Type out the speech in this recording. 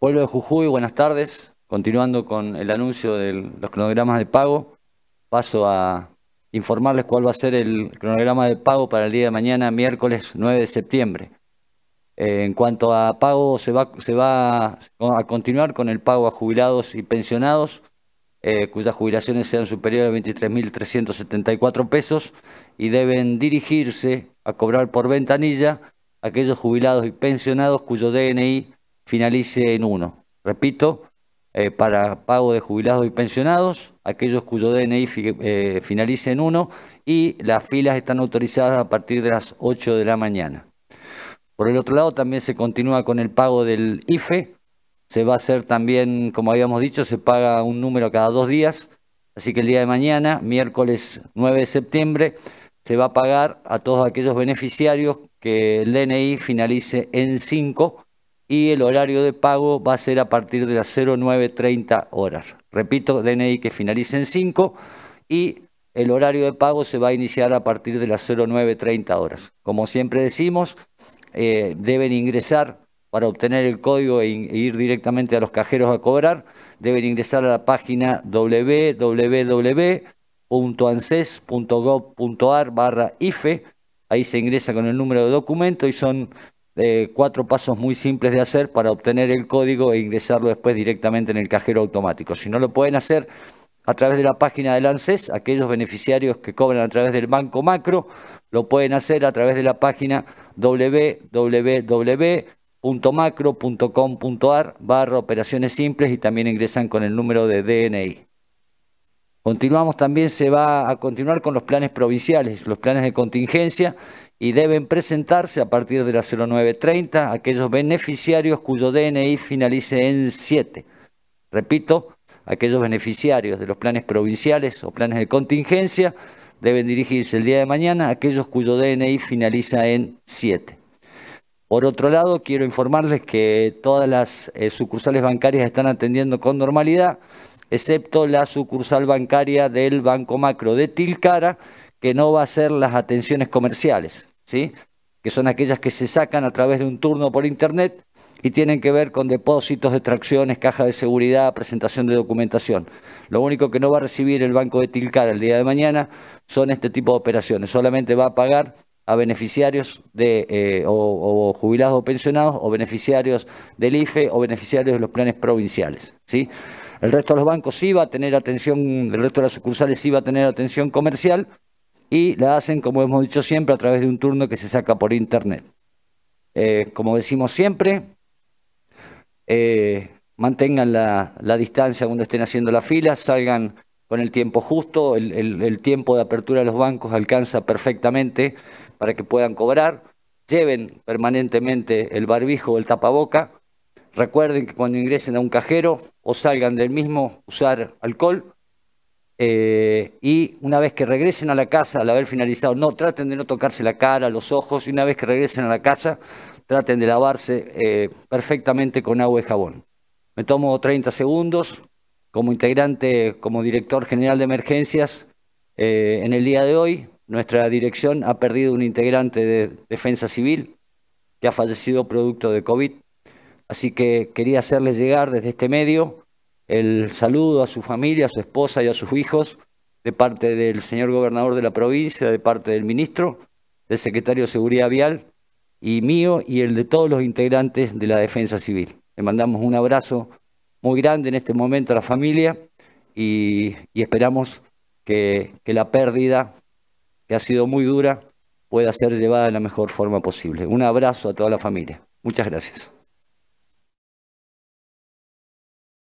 Pueblo de Jujuy, buenas tardes. Continuando con el anuncio de los cronogramas de pago, paso a informarles cuál va a ser el cronograma de pago para el día de mañana, miércoles 9 de septiembre. Eh, en cuanto a pago, se va, a continuar con el pago a jubilados y pensionados, eh, cuyas jubilaciones sean superiores a 23.374 pesos y deben dirigirse a cobrar por ventanilla aquellos jubilados y pensionados cuyo DNI finalice en 1. Repito, eh, para pago de jubilados y pensionados, aquellos cuyo DNI eh, finalice en 1 y las filas están autorizadas a partir de las 8 de la mañana. Por el otro lado, también se continúa con el pago del IFE. Se va a hacer también, como habíamos dicho, se paga un número cada dos días. Así que el día de mañana, miércoles 9 de septiembre, se va a pagar a todos aquellos beneficiarios que el DNI finalice en 5 y el horario de pago va a ser a partir de las 09.30 horas. Repito, DNI que finalicen en 5 y el horario de pago se va a iniciar a partir de las 09.30 horas. Como siempre decimos, eh, deben ingresar para obtener el código e, e ir directamente a los cajeros a cobrar, deben ingresar a la página www.anses.gov.ar IFE. Ahí se ingresa con el número de documento y son eh, cuatro pasos muy simples de hacer para obtener el código e ingresarlo después directamente en el cajero automático. Si no lo pueden hacer a través de la página del ANSES, aquellos beneficiarios que cobran a través del Banco Macro, lo pueden hacer a través de la página www.macro.com.ar barra operaciones simples y también ingresan con el número de DNI. Continuamos también, se va a continuar con los planes provinciales, los planes de contingencia y deben presentarse a partir de las 0930 aquellos beneficiarios cuyo DNI finalice en 7. Repito, aquellos beneficiarios de los planes provinciales o planes de contingencia deben dirigirse el día de mañana a aquellos cuyo DNI finaliza en 7. Por otro lado, quiero informarles que todas las eh, sucursales bancarias están atendiendo con normalidad, excepto la sucursal bancaria del Banco Macro de Tilcara, que no va a hacer las atenciones comerciales. ¿sí? que son aquellas que se sacan a través de un turno por Internet y tienen que ver con depósitos, extracciones, caja de seguridad, presentación de documentación. Lo único que no va a recibir el banco de Tilcara el día de mañana son este tipo de operaciones. Solamente va a pagar a beneficiarios de, eh, o, jubilados o pensionados o beneficiarios del IFE o beneficiarios de los planes provinciales. ¿sí? El resto de los bancos sí va a tener atención, el resto de las sucursales sí va a tener atención comercial y la hacen, como hemos dicho siempre, a través de un turno que se saca por internet. Eh, como decimos siempre, eh, mantengan la, distancia cuando estén haciendo la fila, salgan con el tiempo justo, el, tiempo de apertura de los bancos alcanza perfectamente para que puedan cobrar, lleven permanentemente el barbijo o el tapaboca, recuerden que cuando ingresen a un cajero o salgan del mismo, usar alcohol. Eh, y una vez que regresen a la casa, al haber finalizado, no traten de no tocarse la cara, los ojos, y una vez que regresen a la casa, traten de lavarse eh, perfectamente con agua y jabón. Me tomo 30 segundos como integrante, como director general de emergencias. Eh, en el día de hoy, nuestra dirección ha perdido un integrante de defensa civil que ha fallecido producto de COVID. Así que quería hacerles llegar desde este medio el saludo a su familia, a su esposa y a sus hijos de parte del señor gobernador de la provincia, de parte del ministro, del secretario de Seguridad Vial y mío y el de todos los integrantes de la Defensa Civil. Le mandamos un abrazo muy grande en este momento a la familia y, esperamos que, que la pérdida, que ha sido muy dura, pueda ser llevada de la mejor forma posible. Un abrazo a toda la familia. Muchas gracias.